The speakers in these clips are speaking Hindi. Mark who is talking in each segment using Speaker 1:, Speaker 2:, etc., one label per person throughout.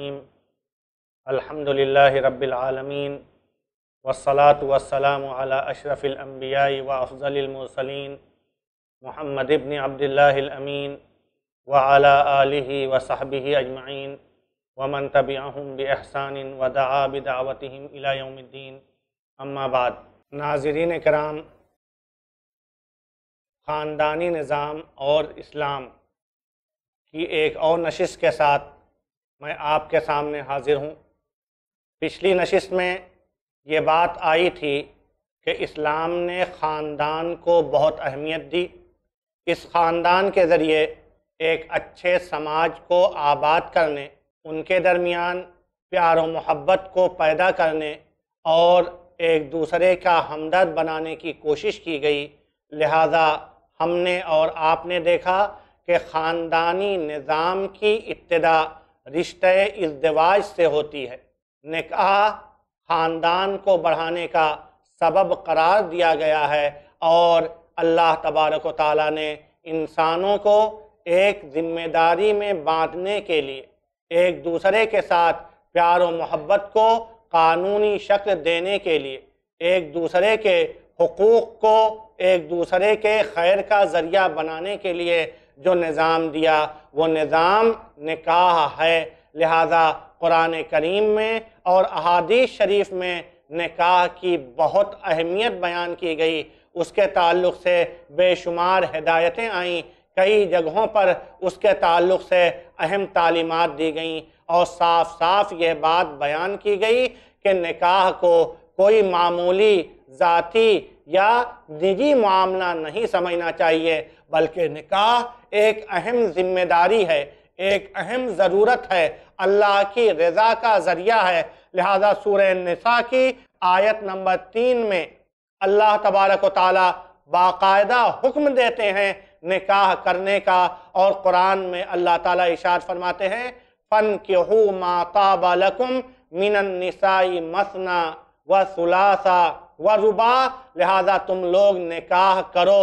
Speaker 1: रहीम अल्हम्दुलिल्लाहि रब्बिल आलमीन वस्सलातु वस्सलाम अला अशरफिल अम्बिया व अफजलिल मुरसलीन मोहम्मद इब्न अब्दुल्लाहिल अमीन व अला आलिहि व सहबिहि अजमाइन व मन तबिअहुम बि एहसान व दआ बिदावतिहिम इला यौमिद्दीन अम्मा बाद नाजरीन कराम ख़ानदानी निज़ाम और इस्लाम की एक और नशिश के साथ मैं आपके सामने हाजिर हूँ पिछली नशिस्त में ये बात आई थी कि इस्लाम ने ख़ानदान को बहुत अहमियत दी इस ख़ानदान के ज़रिए एक अच्छे समाज को आबाद करने उनके दरमियान प्यार और मोहब्बत को पैदा करने और एक दूसरे का हमदर्द बनाने की कोशिश की गई लिहाजा हमने और आपने देखा कि ख़ानदानी निज़ाम की इब्तदा रिश्ते इल्दवाज से होती है निकाह ख़ानदान को बढ़ाने का सबब करार दिया गया है और अल्लाह तबारक ताली ने इंसानों को एक जिम्मेदारी में बांटने के लिए एक दूसरे के साथ प्यार और मोहब्बत को कानूनी शक्ल देने के लिए एक दूसरे के हकूक़ को एक दूसरे के खैर का ज़रिया बनाने के लिए जो निज़ाम दिया वो निज़ाम निकाह है लिहाजा कुरान करीम में और अहादीस शरीफ में निकाह की बहुत अहमियत बयान की गई उसके ताल्लुक से बेशुमार हिदायतें आईं कई जगहों पर उसके ताल्लुक से अहम तालीमत दी गई और साफ साफ यह बात बयान की गई कि निकाह को कोई मामूली ज़ाती या निजी मामला नहीं समझना चाहिए बल्कि निकाह एक अहम जिम्मेदारी है एक अहम ज़रूरत है अल्लाह की रजा का ज़रिया है लिहाजा सूर नसा की आयत नंबर तीन में अल्लाह तबारक वाली बाकायदा हुक्म देते हैं निकाह करने का और कुरान में अल्लाह ताला इशार फरमाते हैं फ़न के हो बालकुम मिनन निसाई मसना व सुलासा व रुबा लिहाजा तुम लोग निकाह करो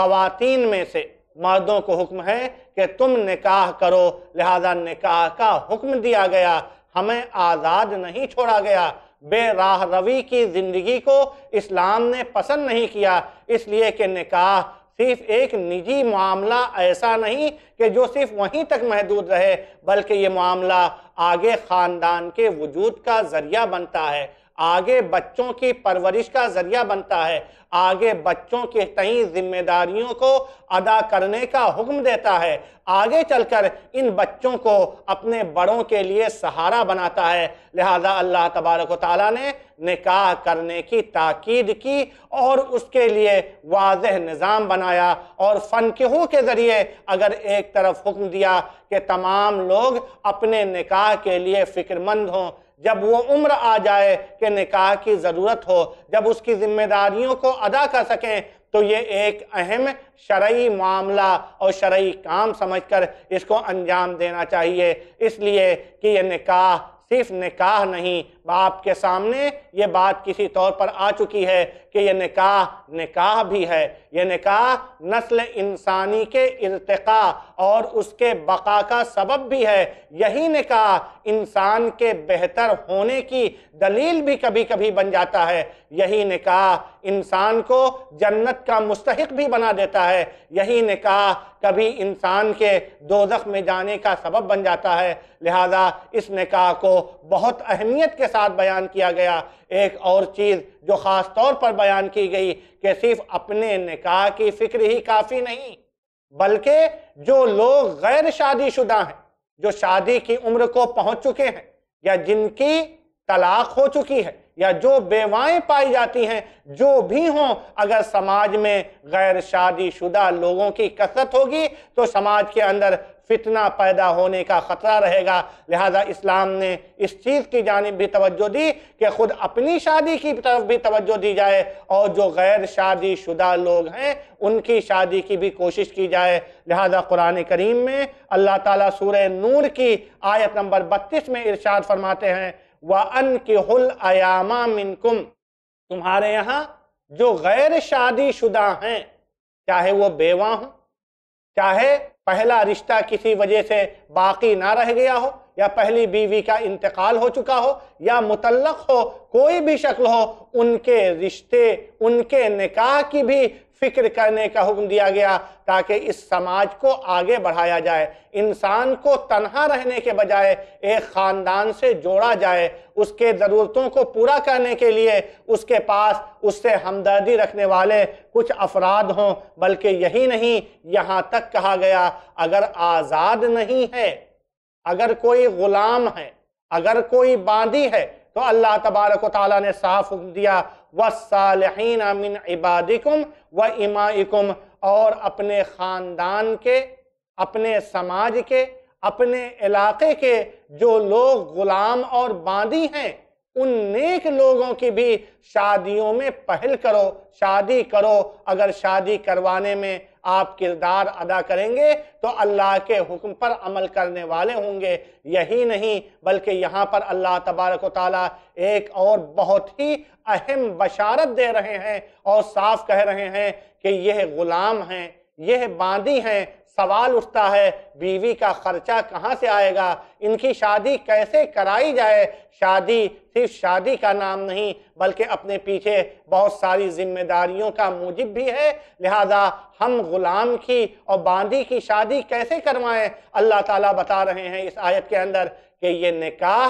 Speaker 1: खातन में से मर्दों को हुक्म है कि तुम निकाह करो लिहाजा निकाह का हुक्म दिया गया हमें आज़ाद नहीं छोड़ा गया बेराह रवी की ज़िंदगी को इस्लाम ने पसंद नहीं किया इसलिए कि निकाह सिर्फ एक निजी मामला ऐसा नहीं कि जो सिर्फ वहीं तक महदूद रहे बल्कि ये मामला आगे ख़ानदान के वजूद का ज़रिया बनता है आगे बच्चों की परवरिश का जरिया बनता है आगे बच्चों के तई जिम्मेदारियों को अदा करने का हुक्म देता है आगे चलकर इन बच्चों को अपने बड़ों के लिए सहारा बनाता है लिहाजा अल्लाह तबारक ताली ने निकाह करने की ताकीद की और उसके लिए वाज निज़ाम बनाया और फनकहों के ज़रिए अगर एक तरफ हुक्म दिया कि तमाम लोग अपने निकाह के लिए फ़िक्रमंद हों जब वो उम्र आ जाए कि निकाह की ज़रूरत हो जब उसकी जिम्मेदारियों को अदा कर सकें तो ये एक अहम शरय मामला और शरय काम समझकर इसको अंजाम देना चाहिए इसलिए कि यह निकाह सिर्फ निकाह नहीं बाप के सामने ये बात किसी तौर पर आ चुकी है कि यह निकाह निकाह भी है यह निकाह नस्ल इंसानी के इरतका और उसके बका का सबब भी है यही निकाह इंसान के बेहतर होने की दलील भी कभी कभी बन जाता है यही निकाह इंसान को जन्नत का मुस्तक भी बना देता है यही निकाह कभी इंसान के दोजख में जाने का सबब बन जाता है लिहाजा इस निकाह को बहुत अहमियत के साथ बयान किया गया एक और चीज़ जो ख़ास तौर पर बयान की गई कि सिर्फ अपने निकाह की फ़िक्र ही काफ़ी नहीं बल्कि जो लोग गैर शादीशुदा हैं जो शादी की उम्र को पहुंच चुके हैं या जिनकी तलाक हो चुकी है या जो बेवाएं पाई जाती हैं जो भी हों अगर समाज में गैर शादीशुदा लोगों की कसरत होगी तो समाज के अंदर फितना पैदा होने का ख़तरा रहेगा लिहाजा इस्लाम ने इस चीज़ की जानब भी तवज्जो दी कि खुद अपनी शादी की तरफ भी तवज्जो दी जाए और जो गैर शादी शुदा लोग हैं उनकी शादी की भी कोशिश की जाए लिहाजा कुरान करीम में अल्लाह ताला सूरह नूर की आयत नंबर बत्तीस में इरशाद फरमाते हैं व अन के हुल अयामा मिनकुम तुम्हारे यहाँ जो गैर शादी शुदा हैं चाहे वो बेवा हो चाहे पहला रिश्ता किसी वजह से बाकी ना रह गया हो या पहली बीवी का इंतकाल हो चुका हो या मुतलक हो कोई भी शक्ल हो उनके रिश्ते उनके निकाह की भी फिक्र करने का हुक्म दिया गया ताकि इस समाज को आगे बढ़ाया जाए इंसान को तनहा रहने के बजाय एक ख़ानदान से जोड़ा जाए उसके ज़रूरतों को पूरा करने के लिए उसके पास उससे हमदर्दी रखने वाले कुछ अफराद हों बल्कि यही नहीं यहाँ तक कहा गया अगर आज़ाद नहीं है अगर कोई ग़ुलाम है अगर कोई बांदी है तो अल्लाह तबारक ताली ने साफ दिया व सालहीन मिन इबादिकुम व इमाइकुम और अपने ख़ानदान के अपने समाज के अपने इलाके के जो लोग गुलाम और बांदी हैं उन नेक लोगों की भी शादियों में पहल करो शादी करो अगर शादी करवाने में आप किरदार अदा करेंगे तो अल्लाह के हुक्म पर अमल करने वाले होंगे यही नहीं बल्कि यहाँ पर अल्लाह तबारक ताली एक और बहुत ही अहम बशारत दे रहे हैं और साफ कह रहे हैं कि यह गुलाम हैं यह बांदी हैं सवाल उठता है बीवी का खर्चा कहाँ से आएगा इनकी शादी कैसे कराई जाए शादी सिर्फ शादी का नाम नहीं बल्कि अपने पीछे बहुत सारी जिम्मेदारियों का मूजिब भी है लिहाजा हम गुलाम की और बांदी की शादी कैसे करवाएं अल्लाह ताला बता रहे हैं इस आयत के अंदर कि ये निकाह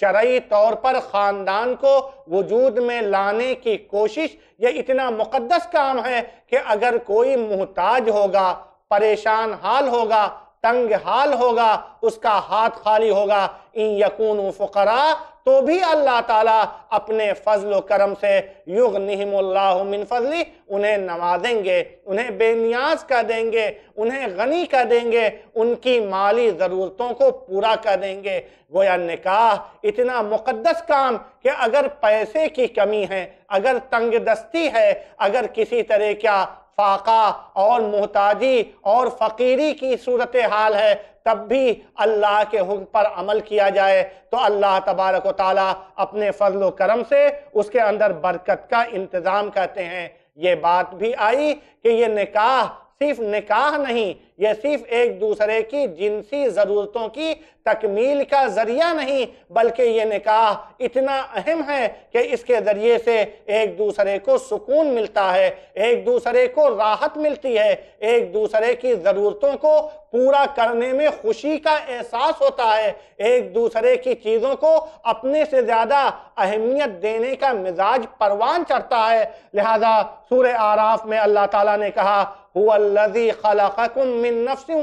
Speaker 1: शरय तौर पर ख़ानदान को वजूद में लाने की कोशिश ये इतना मुकदस काम है कि अगर कोई मोहताज होगा परेशान हाल होगा तंग हाल होगा उसका हाथ खाली होगा इन यकून फकरा तो भी अल्लाह ताला अपने फजल करम से युग निहमिन फजली उन्हें नवाजेंगे उन्हें बेनियाज कर देंगे उन्हें गनी कर देंगे उनकी माली ज़रूरतों को पूरा कर देंगे गोया निकाह इतना मुकद्दस काम कि अगर पैसे की कमी है अगर तंग दस्ती है अगर किसी तरह का फाका और मोहताजी और फ़कीरी की सूरत हाल है तब भी अल्लाह के हुक्म पर अमल किया जाए तो अल्लाह तबारक ताली अपने फजल करम से उसके अंदर बरकत का इंतज़ाम करते हैं ये बात भी आई कि ये निकाह सिर्फ निकाह नहीं यह सिर्फ एक दूसरे की जिनसी ज़रूरतों की तकमील का ज़रिया नहीं बल्कि यह निकाह इतना अहम है कि इसके ज़रिए से एक दूसरे को सुकून मिलता है एक दूसरे को राहत मिलती है एक दूसरे की ज़रूरतों को पूरा करने में खुशी का एहसास होता है एक दूसरे की चीज़ों को अपने से ज़्यादा अहमियत देने का मिजाज परवान चढ़ता है लिहाजा सूर आराफ में अल्लाह तला ने कहा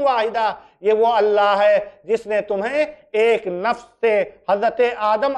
Speaker 1: वाहिदा ये वो अल्लाह है जिसने तुम्हें एक नफ्स से हजरत आदम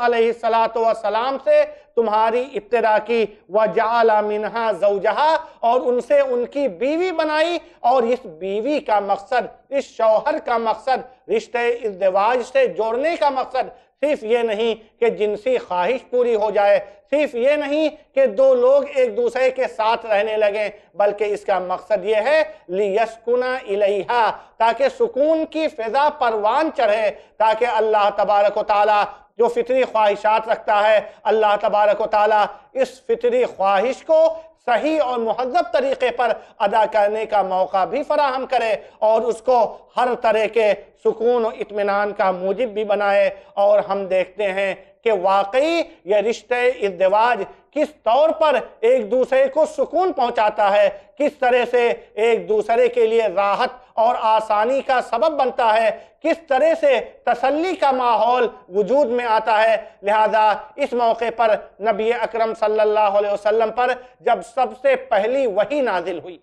Speaker 1: सलाम से तुम्हारी इब्तदा की वजाला मिनहा जवजहा और उनसे उनकी बीवी बनाई और इस बीवी का मकसद इस शौहर का मकसद रिश्ते इजदवाज से जोड़ने का मकसद सिर्फ ये नहीं कि जिनसी ख्वाहिश पूरी हो जाए सिर्फ ये नहीं कि दो लोग एक दूसरे के साथ रहने लगे बल्कि इसका मकसद ये है लियस्कुना इलेहा ताकि सुकून की फिजा परवान चढ़े ताकि अल्लाह तबारक ताला जो फितरी ख्वाहिशात रखता है अल्लाह तबारक ताला इस फितरी ख्वाहिश को सही और महजब तरीके पर अदा करने का मौका भी फराहम करे और उसको हर तरह के सुकून और इतमान का मूजिब भी बनाए और हम देखते हैं कि वाकई ये रिश्ते इजवाज किस तौर पर एक दूसरे को सुकून पहुंचाता है किस तरह से एक दूसरे के लिए राहत और आसानी का सबब बनता है किस तरह से तसल्ली का माहौल वजूद में आता है लिहाजा इस मौके पर नबी अकरम सल्लल्लाहु अलैहि वसल्लम पर जब सबसे पहली वही नाजिल हुई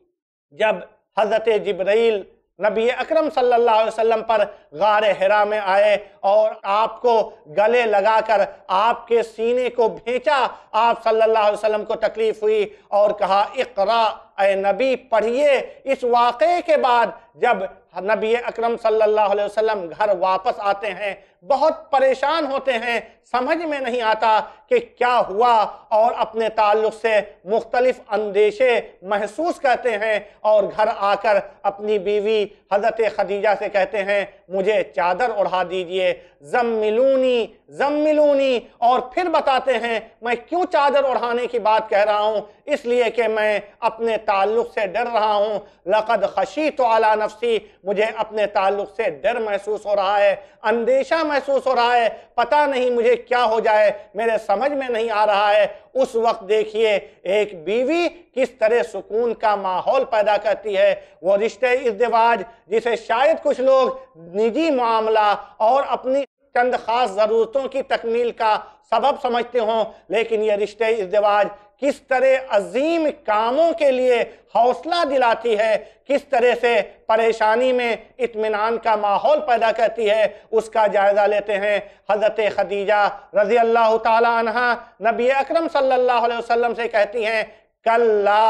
Speaker 1: जब हज़रत जबरील नबी अकरम सल्लल्लाहु अलैहि वसल्लम पर गार हरा में आए और आपको गले लगाकर आपके सीने को भेजा आप सल्लल्लाहु अलैहि वसल्लम को तकलीफ हुई और कहा इकरा ए नबी पढ़िए इस वाक़े के बाद जब नबी अकरम सल्लल्लाहु अलैहि वसल्लम घर वापस आते हैं बहुत परेशान होते हैं समझ में नहीं आता कि क्या हुआ और अपने ताल्लुक से मुख्तलिफ अंदेशे महसूस करते हैं और घर आकर अपनी बीवी हज़रत खदीजा से कहते हैं मुझे चादर ओढ़ा दीजिए जम मिलूनी जम मिलूनी और फिर बताते हैं मैं क्यों चादर ओढ़ाने की बात कह रहा हूं इसलिए कि मैं अपने ताल्लुक से डर रहा हूं लकद खशी तो आला नफसी मुझे अपने ताल्लुक से डर महसूस हो रहा है अंदेशा महसूस हो रहा है पता नहीं मुझे क्या हो जाए मेरे समझ में नहीं आ रहा है उस वक्त देखिए एक बीवी किस तरह सुकून का माहौल पैदा करती है वो रिश्ते इस दिवाज जिसे शायद कुछ लोग निजी मामला और अपनी चंद खास ज़रूरतों की तकमील का सबब समझते हों लेकिन ये रिश्ते इजवाज किस तरह अजीम कामों के लिए हौसला दिलाती है किस तरह से परेशानी में इतमान का माहौल पैदा करती है उसका जायज़ा लेते हैं हज़रत खदीजा रजी अल्लाह तह नबी अक्रम सल्लल्लाहु से कहती हैं कल्ला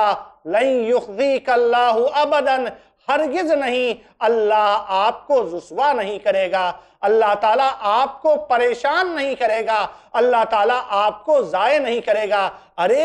Speaker 1: लई युखी अबदन हरगिज नहीं अल्लाह आपको रुसवा नहीं करेगा अल्लाह ताला आपको परेशान नहीं करेगा अल्लाह ताला आपको ज़ाय नहीं करेगा अरे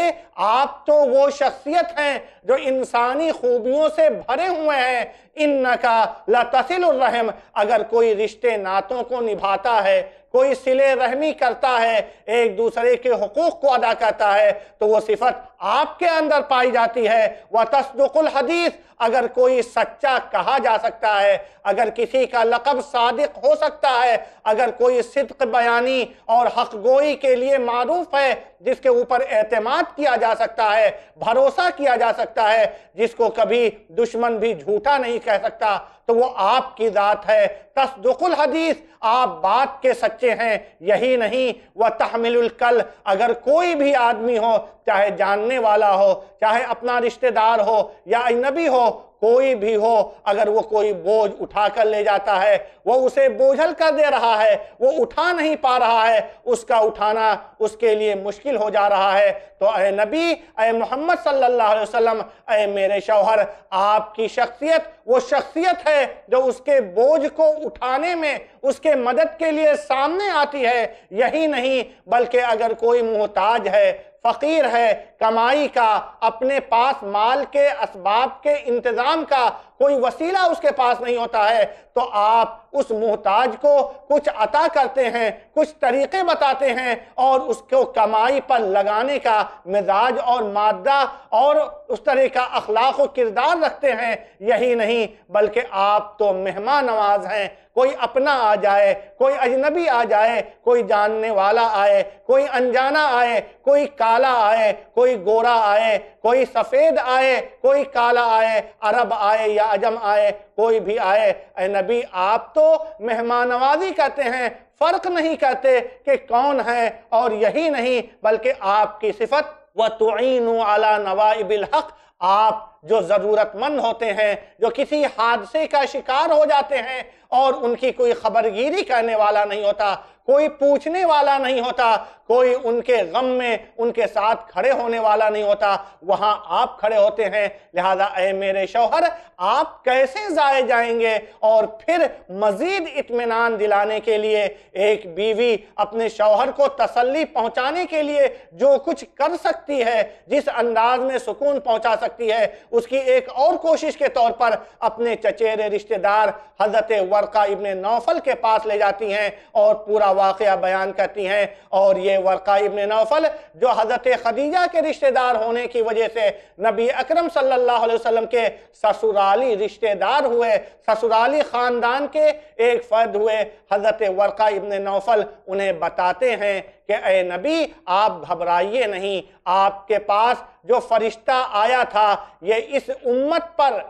Speaker 1: आप तो वो शख्सियत हैं जो इंसानी खूबियों से भरे हुए हैं इन नका लतसिलरहम अगर कोई रिश्ते नातों को निभाता है कोई सिले रहमी करता है एक दूसरे के हकूक़ को अदा करता है तो वो सिफत आपके अंदर पाई जाती है वह तस्दुकुल हदीस अगर कोई सच्चा कहा जा सकता है अगर किसी का लकब सादिक हो सकता है अगर कोई सिद्क बयानी और हक गोई के लिए मारूफ है जिसके ऊपर एतमाद किया जा सकता है भरोसा किया जा सकता है जिसको कभी दुश्मन भी झूठा नहीं कह सकता तो वो आपकी ज़ात है तस्दुकुल हदीस आप बात के सच्चे हैं यही नहीं वह तहमिल कल अगर कोई भी आदमी हो चाहे जानने सामने वाला हो चाहे अपना रिश्तेदार हो या अजनबी हो कोई भी हो अगर वो कोई बोझ उठा कर ले जाता है वो उसे बोझल कर दे रहा है वो उठा नहीं पा रहा है उसका उठाना उसके लिए मुश्किल हो जा रहा है तो अय नबी अय मोहम्मद सल्लल्लाहु अलैहि वसल्लम अय मेरे शौहर आपकी शख्सियत वो शख्सियत है जो उसके बोझ को उठाने में उसके मदद के लिए सामने आती है यही नहीं बल्कि अगर कोई मोहताज है फ़कीर है कमाई का अपने पास माल के इसबाब के इंतज़ाम का कोई वसीला उसके पास नहीं होता है तो आप उस मोहताज को कुछ अता करते हैं कुछ तरीके बताते हैं और उसको कमाई पर लगाने का मिजाज और मादा और उस तरह का अखलाक किरदार रखते हैं यही नहीं बल्कि आप तो मेहमान नवाज हैं कोई अपना आ जाए कोई अजनबी आ जाए कोई जानने वाला आए कोई अनजाना आए कोई काला आए कोई गोरा आए कोई सफ़ेद आए कोई काला आए अरब आए या अजम आए कोई भी आए ए नबी आप तो मेहमानवाजी कहते हैं फर्क नहीं कहते कि कौन है और यही नहीं बल्कि आपकी सिफत व तुन अला नवाइबिल हक आप जो ज़रूरतमंद होते हैं जो किसी हादसे का शिकार हो जाते हैं और उनकी कोई खबरगिरी करने वाला नहीं होता कोई पूछने वाला नहीं होता कोई उनके गम में उनके साथ खड़े होने वाला नहीं होता वहां आप खड़े होते हैं लिहाजा ए मेरे शौहर आप कैसे जाए जाएंगे और फिर मजीद इतमान दिलाने के लिए एक बीवी अपने शौहर को तसल्ली पहुंचाने के लिए जो कुछ कर सकती है जिस अंदाज में सुकून पहुंचा सकती है उसकी एक और कोशिश के तौर पर अपने चचेरे रिश्तेदार हजरत वर्का इबन नौफल के पास ले जाती हैं और पूरा वाक़ बयान करती हैं और ये वर्का इबन नौफल जो हज़रत खदीजा के रिश्तेदार होने की वजह से नबी अकरम सल्लल्लाहु अलैहि वसल्लम के ससुराली रिश्तेदार हुए ससुराली ख़ानदान के एक फ़र्द हुए हज़रत वर्का इबन नौफल उन्हें बताते हैं कि अ नबी आप घबराइए नहीं आपके पास जो फरिश्ता आया था ये इस उम्मत पर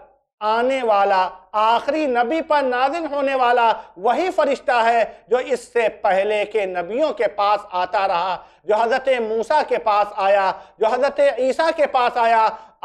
Speaker 1: आने वाला आखिरी नबी पर नाजिल होने वाला वही फरिश्ता है जो इससे पहले के नबियों के पास आता रहा जो हज़रत मूसा के पास आया जो हज़रत ईसा के पास आया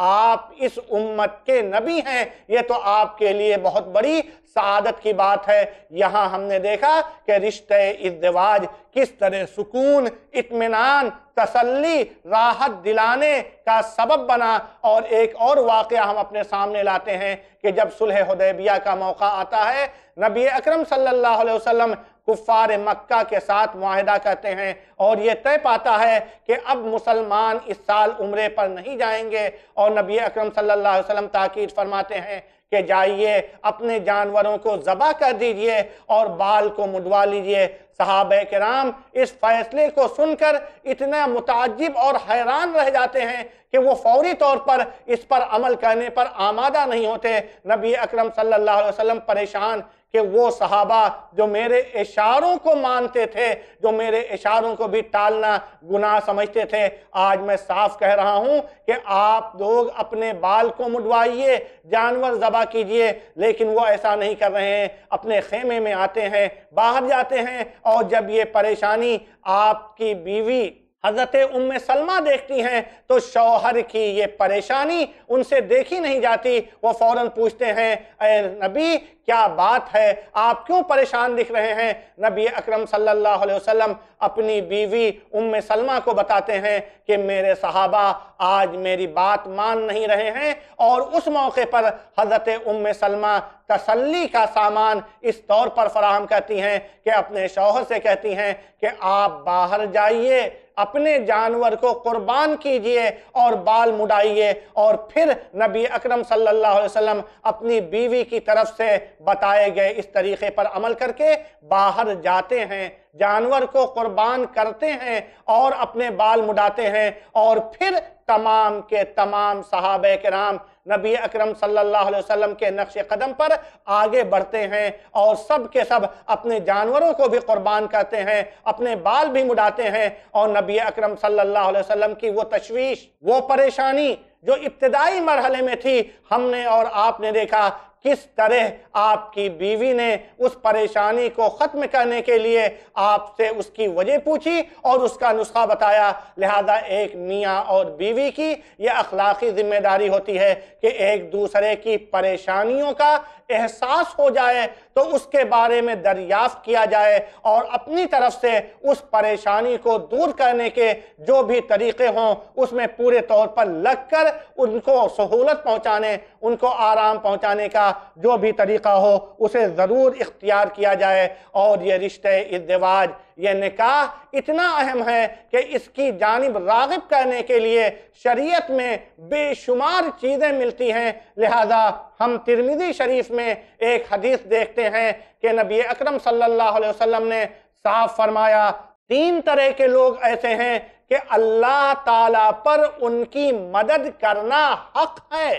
Speaker 1: आप इस उम्मत के नबी हैं ये तो आपके लिए बहुत बड़ी सादत की बात है यहाँ हमने देखा कि रिश्ते इजवाज किस तरह सुकून इतमान तसल्ली राहत दिलाने का सबब बना और एक और वाक़ हम अपने सामने लाते हैं कि जब सुलह हदैबिया का मौका आता है नबी अकरम सल्लल्लाहु अलैहि वसल्लम कुफ़ार मक्का के साथ माहिदा करते हैं और ये तय पाता है कि अब मुसलमान इस साल उम्र पर नहीं जाएंगे और नबी अक्रम सल्ला वसम ताकीद फरमाते हैं कि जाइए अपने जानवरों को जबा कर दीजिए और बाल को मुडवा लीजिए साहब कराम इस फैसले को सुनकर इतना मुतजब और हैरान रह जाते हैं कि वो फौरी तौर पर इस पर अमल करने पर आमादा नहीं होते नबी अकरम सल्लल्लाहु अलैहि वसल्लम परेशान कि वो सहाबा जो मेरे इशारों को मानते थे जो मेरे इशारों को भी टालना गुनाह समझते थे आज मैं साफ कह रहा हूं कि आप लोग अपने बाल को मुडवाइए जानवर जबा कीजिए लेकिन वो ऐसा नहीं कर रहे हैं अपने खेमे में आते हैं बाहर जाते हैं और जब ये परेशानी आपकी बीवी हजरत उम सलमा देखती हैं तो शौहर की ये परेशानी उनसे देखी नहीं जाती वो फौरन पूछते हैं अरे नबी क्या बात है आप क्यों परेशान दिख रहे हैं नबी अकरम सल्लल्लाहु अलैहि वसल्लम अपनी बीवी उम सलमा को बताते हैं कि मेरे सहाबा आज मेरी बात मान नहीं रहे हैं और उस मौके पर हजरत उम सलमा तसल्ली का सामान इस तौर पर फराहम करती हैं कि अपने शौहर से कहती हैं कि आप बाहर जाइए अपने जानवर को कुर्बान कीजिए और बाल मुडाइए और फिर नबी अकरम सल्लल्लाहु अलैहि वसल्लम अपनी बीवी की तरफ से बताए गए इस तरीके पर अमल करके बाहर जाते हैं जानवर को कुर्बान करते हैं और अपने बाल मुडाते हैं और फिर तमाम के तमाम सहाब कराम नबी अकरम सल्लल्लाहु अलैहि वसल्लम के नक्श कदम पर आगे बढ़ते हैं और सब के सब अपने जानवरों को भी कुर्बान करते हैं अपने बाल भी मुडाते हैं और नबी अकरम सल्लल्लाहु अलैहि वसल्लम की वो तशवीश वो परेशानी जो इब्तदाई मरहले में थी हमने और आपने देखा किस तरह आपकी बीवी ने उस परेशानी को ख़त्म करने के लिए आपसे उसकी वजह पूछी और उसका नुस्खा बताया लिहाजा एक मियाँ और बीवी की यह अखलाकी ज़िम्मेदारी होती है कि एक दूसरे की परेशानियों का एहसास हो जाए तो उसके बारे में दरियाफ्त किया जाए और अपनी तरफ से उस परेशानी को दूर करने के जो भी तरीके हों उसमें पूरे तौर पर लगकर उनको सहूलत पहुंचाने उनको आराम पहुंचाने का जो भी तरीका हो उसे ज़रूर इख्तियार किया जाए और ये रिश्ते इजवाज यह निकाह इतना अहम है कि इसकी जानब रागब करने के लिए शरीयत में बेशुमार चीज़ें मिलती हैं लिहाजा हम तिरमिजी शरीफ में एक हदीस देखते हैं कि नबी अकरम सल्लल्लाहु अलैहि वसल्लम ने साफ फरमाया तीन तरह के लोग ऐसे हैं कि अल्लाह ताला पर उनकी मदद करना हक है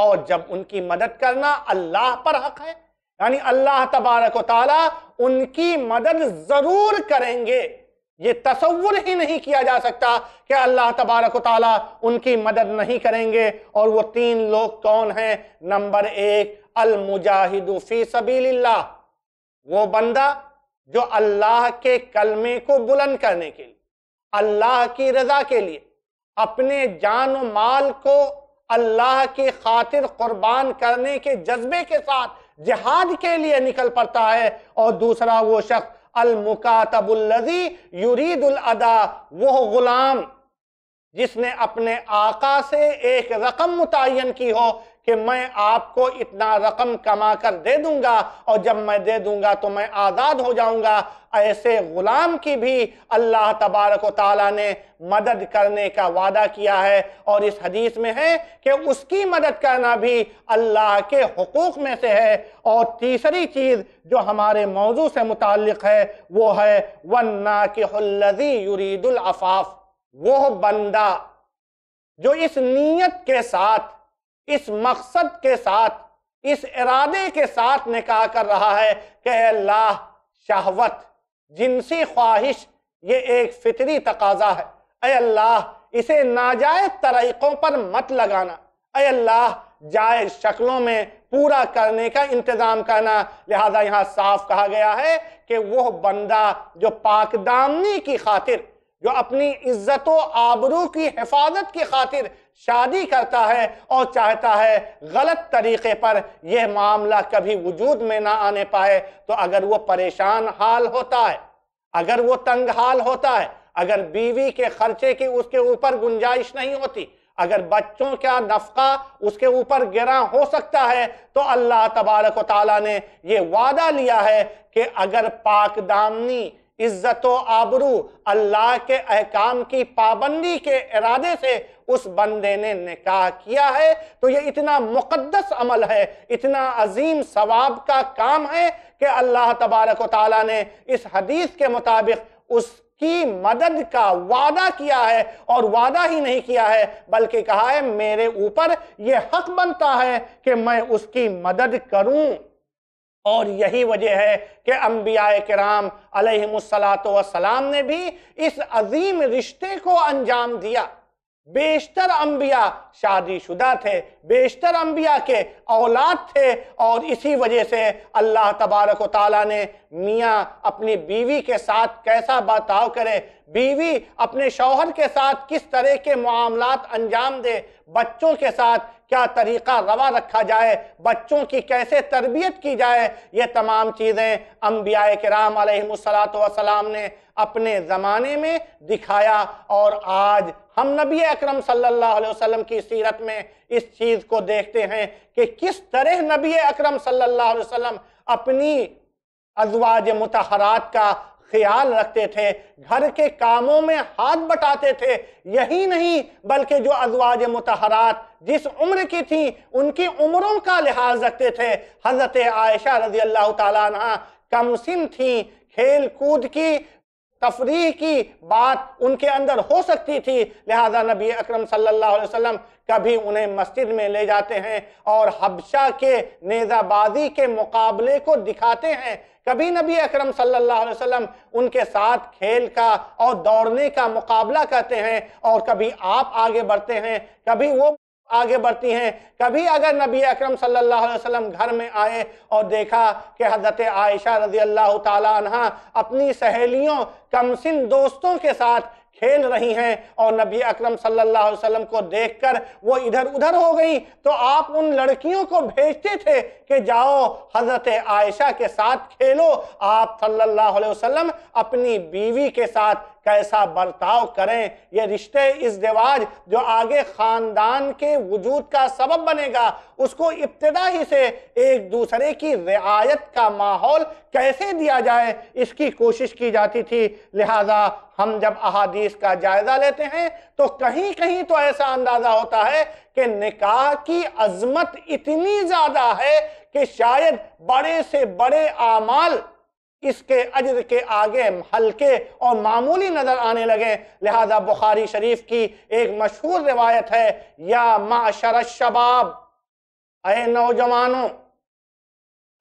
Speaker 1: और जब उनकी मदद करना अल्लाह पर हक है यानी अल्लाह तबारक ताला उनकी मदद जरूर करेंगे ये तस्वुर ही नहीं किया जा सकता कि अल्लाह तबारक ताला उनकी मदद नहीं करेंगे और वो तीन लोग कौन हैं नंबर एक अल मुजाहिदूफी सबील्ला वो बंदा जो अल्लाह के कलमे को बुलंद करने के लिए अल्लाह की रजा के लिए अपने जान माल को अल्लाह की खातिर कुर्बान करने के जज्बे के साथ जिहाद के लिए निकल पड़ता है और दूसरा वो शख्स मुकातबुल्लजी युरीदुल अदा वो गुलाम जिसने अपने आका से एक रकम मुतन की हो कि मैं आपको इतना रकम कमा कर दे दूंगा और जब मैं दे दूंगा तो मैं आज़ाद हो जाऊंगा ऐसे गुलाम की भी अल्लाह तबारक ताला ने मदद करने का वादा किया है और इस हदीस में है कि उसकी मदद करना भी अल्लाह के हकूक़ में से है और तीसरी चीज़ जो हमारे मौजू से मुतल है वो है वन्ना के हल्लजी युरीदुल अफाफ वो बंदा जो इस नीयत के साथ इस मकसद के साथ इस इरादे के साथ निकाह कर रहा है कि अल्लाह शहवत जिनसी ख्वाहिश ये एक फितरी तकाजा है अय अल्लाह इसे नाजायज तरीक़ों पर मत लगाना अय अल्लाह जायज शक्लों में पूरा करने का इंतज़ाम करना लिहाजा यहाँ साफ कहा गया है कि वह बंदा जो पाकदामनी की खातिर जो अपनी इज्जत आबरू की हिफाजत की खातिर शादी करता है और चाहता है गलत तरीके पर यह मामला कभी वजूद में ना आने पाए तो अगर वो परेशान हाल होता है अगर वो तंग हाल होता है अगर बीवी के खर्चे की उसके ऊपर गुंजाइश नहीं होती अगर बच्चों का नफका उसके ऊपर गिरा हो सकता है तो अल्लाह तबारक ने यह वादा लिया है कि अगर दामनी इज्जत आबरू अल्लाह के अहकाम की पाबंदी के इरादे से उस बंदे ने निकाह किया है तो ये इतना मुकद्दस अमल है इतना अजीम सवाब का काम है कि अल्लाह तबारक ताली ने इस हदीस के मुताबिक उसकी मदद का वादा किया है और वादा ही नहीं किया है बल्कि कहा है मेरे ऊपर यह हक बनता है कि मैं उसकी मदद करूं और यही वजह है कि अम्बिया कराम सलाम ने भी इस अजीम रिश्ते को अंजाम दिया बेशतर अम्बिया शादीशुदा थे बेशतर अम्बिया के औलाद थे और इसी वजह से अल्लाह तबारक ताली ने मियाँ अपनी बीवी के साथ कैसा बर्ताव करे बीवी अपने शौहर के साथ किस तरह के मामला अंजाम दे बच्चों के साथ क्या तरीका रवा रखा जाए बच्चों की कैसे तरबियत की जाए ये तमाम चीज़ें अम्बिया कराम सलाम ने अपने ज़माने में दिखाया और आज हम नबी अकरम सल्लल्लाहु अलैहि वसल्लम की सीरत में इस चीज़ को देखते हैं कि किस तरह नबी अकरम सल्लल्लाहु अलैहि वसल्लम अपनी अजवाज मतहरात का ख्याल रखते थे घर के कामों में हाथ बटाते थे यही नहीं बल्कि जो अजवाज मतहरात जिस उम्र की थी उनकी उम्रों का लिहाज रखते थे हजरत आयशा रजी अल्लाह तमसिन थी खेल कूद की तफरी की बात उनके अंदर हो सकती थी लिहाजा नबी अकरम सल्लल्लाहु अलैहि वसल्लम कभी उन्हें मस्जिद में ले जाते हैं और हबशा के नेज़ाबाजी के मुकाबले को दिखाते हैं कभी नबी अकरम सल्लल्लाहु अलैहि वसल्लम उनके साथ खेल का और दौड़ने का मुकाबला करते हैं और कभी आप आगे बढ़ते हैं कभी वो आगे बढ़ती हैं कभी अगर नबी अकरम सल्लल्लाहु अलैहि वसल्लम घर में आए और देखा कि हजरत आयशा रजी अल्लाह तहा अपनी सहेलियों कमसिन दोस्तों के साथ खेल रही हैं और नबी अकरम सल्लल्लाहु अलैहि वसल्लम को देखकर वो इधर उधर हो गई तो आप उन लड़कियों को भेजते थे कि जाओ हजरत आयशा के साथ खेलो आप सल्लल्लाहु अलैहि वसल्लम अपनी बीवी के साथ कैसा बर्ताव करें ये रिश्ते इस दिवाज जो आगे खानदान के वजूद का सबब बनेगा उसको इब्तदा ही से एक दूसरे की रियायत का माहौल कैसे दिया जाए इसकी कोशिश की जाती थी लिहाजा हम जब अहादीस का जायज़ा लेते हैं तो कहीं कहीं तो ऐसा अंदाज़ा होता है कि निकाह की अजमत इतनी ज़्यादा है कि शायद बड़े से बड़े आमाल इसके अजर के आगे हल्के और मामूली नजर आने लगे लिहाजा बुखारी शरीफ की एक मशहूर रिवायत है या माशर शबाब अरे नौजवानों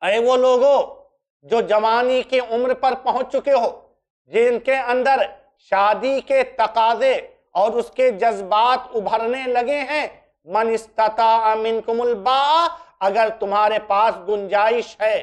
Speaker 1: अरे वो लोगों जो जवानी की उम्र पर पहुंच चुके हो जिनके अंदर शादी के तकाजे और उसके जज्बात उभरने लगे हैं मन इस्ता अमिन कुमुल बा अगर तुम्हारे पास गुंजाइश है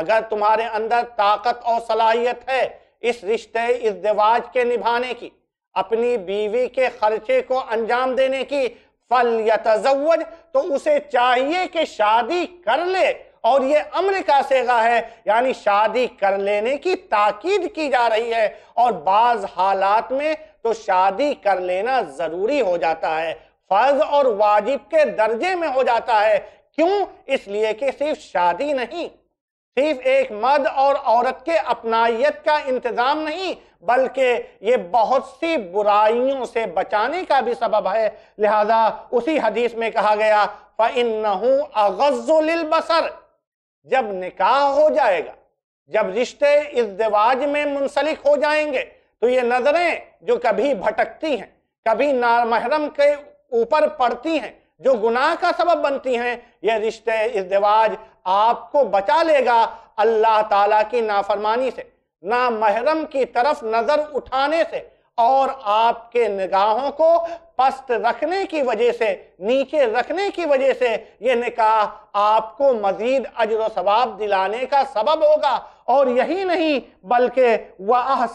Speaker 1: अगर तुम्हारे अंदर ताकत और सलाहियत है इस रिश्ते इस दिवाज के निभाने की अपनी बीवी के खर्चे को अंजाम देने की फल या तजवज तो उसे चाहिए कि शादी कर ले और ये अम्र का सेगा है यानी शादी कर लेने की ताकीद की जा रही है और बाज हालात में तो शादी कर लेना जरूरी हो जाता है फर्ज और वाजिब के दर्जे में हो जाता है क्यों इसलिए कि सिर्फ शादी नहीं सिर्फ एक मर्द और औरत के अपनाइत का इंतजाम नहीं बल्कि ये बहुत सी बुराइयों से बचाने का भी सबब है लिहाजा उसी हदीस में कहा गया फ़िन बसर जब निकाह हो जाएगा जब रिश्ते इस दिवाज में मुंसलिक हो जाएंगे तो ये नज़रें जो कभी भटकती हैं कभी नामहरम के ऊपर पड़ती हैं जो गुनाह का सबब बनती हैं यह रिश्ते इस दिवाज आपको बचा लेगा अल्लाह ताला की नाफरमानी से ना महरम की तरफ नजर उठाने से और आपके निगाहों को पस्त रखने की वजह से नीचे रखने की वजह से यह निकाह आपको मजीद अजर सवाब दिलाने का सबब होगा और यही नहीं बल्कि वह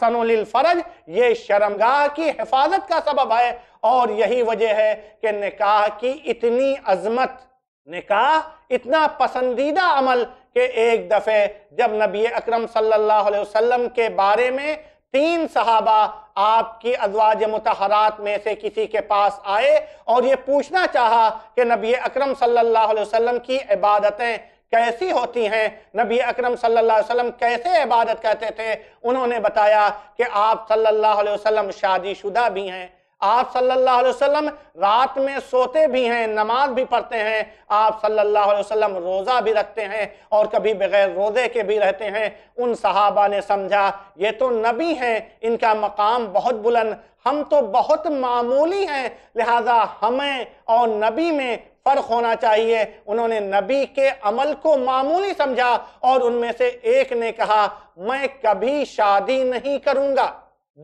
Speaker 1: फरज ये शर्मगाह की हिफाजत का सबब है और यही वजह है कि निकाह की इतनी अजमत निकाह इतना पसंदीदा अमल के एक दफ़े जब नबी अकरम सल्लल्लाहु अलैहि वसल्लम के बारे में तीन सहाबा आपकी अजवाज मतहरात में से किसी के पास आए और ये पूछना चाहा कि नबी अकरम सल्लल्लाहु अलैहि वसल्लम की इबादतें कैसी होती हैं नबी अकरम सल्लल्लाहु अलैहि वसल्लम कैसे इबादत करते थे उन्होंने बताया कि आप सल्लल्लाहु अलैहि वसल्लम शादीशुदा भी हैं आप सल्लल्लाहु अलैहि वसल्लम रात में सोते भी हैं नमाज भी पढ़ते हैं आप सल्लल्लाहु अलैहि वसल्लम रोज़ा भी रखते हैं और कभी बगैर रोज़े के भी रहते हैं उन सहाबा ने समझा ये तो नबी हैं इनका मकाम बहुत बुलंद हम तो बहुत मामूली हैं लिहाजा हमें और नबी में फ़र्क होना चाहिए उन्होंने नबी के अमल को मामूली समझा और उनमें से एक ने कहा मैं कभी शादी नहीं करूँगा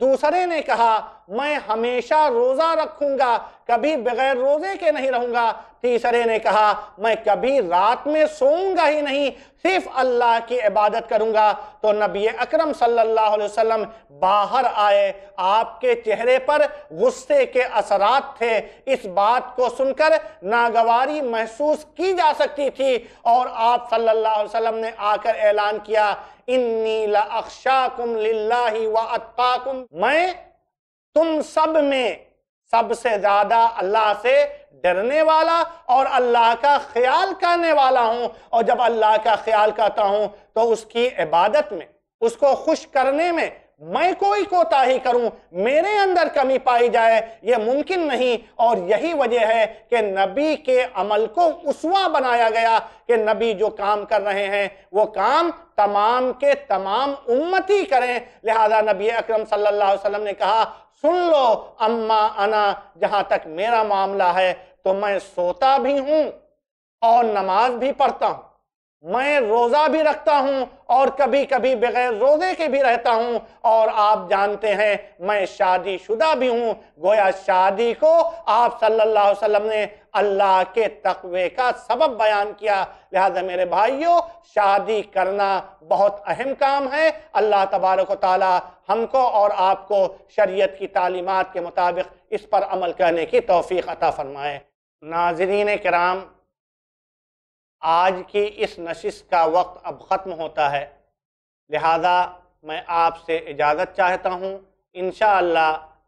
Speaker 1: दूसरे ने कहा मैं हमेशा रोजा रखूंगा कभी बगैर रोजे के नहीं रहूंगा तीसरे ने कहा मैं कभी रात में सोऊंगा ही नहीं सिर्फ अल्लाह की इबादत करूंगा तो नबी अकरम सल्लल्लाहु अलैहि वसल्लम बाहर आए आपके चेहरे पर गुस्से के असरात थे इस बात को सुनकर नागवारी महसूस की जा सकती थी और आप सल्लल्लाहु अलैहि वसल्लम ने आकर ऐलान किया इन्नी लक्षा कुम लाही मैं तुम सब में सबसे ज्यादा अल्लाह से डरने वाला और अल्लाह का ख्याल करने वाला हूं और जब अल्लाह का ख्याल करता हूं तो उसकी इबादत में उसको खुश करने में मैं कोई कोताही करूं मेरे अंदर कमी पाई जाए यह मुमकिन नहीं और यही वजह है कि नबी के अमल को उसवा बनाया गया कि नबी जो काम कर रहे हैं वो काम तमाम के तमाम उम्मती करें लिहाजा नबी अकरम सल्लल्लाहु अलैहि वसल्लम ने कहा सुन लो अम्मा अना जहां तक मेरा मामला है तो मैं सोता भी हूं और नमाज भी पढ़ता हूं मैं रोजा भी रखता हूं और कभी कभी बगैर रोजे के भी रहता हूं और आप जानते हैं मैं शादी शुदा भी हूं गोया शादी को आप सल्लल्लाहु अलैहि वसल्लम ने अल्लाह के तकवे का सबब बयान किया लिहाजा मेरे भाइयों शादी करना बहुत अहम काम है अल्लाह तबारक ताली हमको और आपको शरीयत की तालीमत के मुताबिक इस पर अमल करने की तोफ़ी अता फरमाए नाजरीन कराम आज की इस नशिश का वक्त अब ख़त्म होता है लिहाजा मैं आपसे इजाज़त चाहता हूँ इन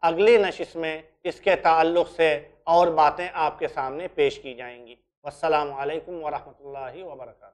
Speaker 1: अगली नशिश में इसके ताल्लुक़ से और बातें आपके सामने पेश की जाएंगी असलकम वरहि वर्का